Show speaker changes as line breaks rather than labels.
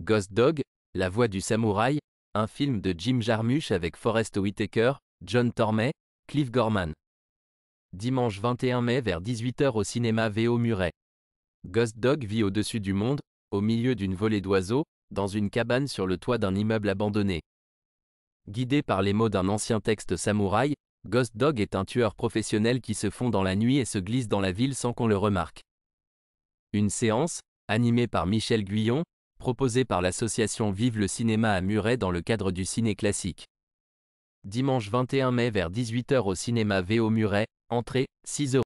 Ghost Dog, La voix du samouraï, un film de Jim Jarmusch avec Forrest Whitaker, John Tormey, Cliff Gorman. Dimanche 21 mai vers 18h au cinéma VO Muret. Ghost Dog vit au-dessus du monde, au milieu d'une volée d'oiseaux, dans une cabane sur le toit d'un immeuble abandonné. Guidé par les mots d'un ancien texte samouraï, Ghost Dog est un tueur professionnel qui se fond dans la nuit et se glisse dans la ville sans qu'on le remarque. Une séance, animée par Michel Guyon, proposé par l'association Vive le cinéma à Muret dans le cadre du Ciné Classique. Dimanche 21 mai vers 18h au cinéma VO Muret, entrée 6 h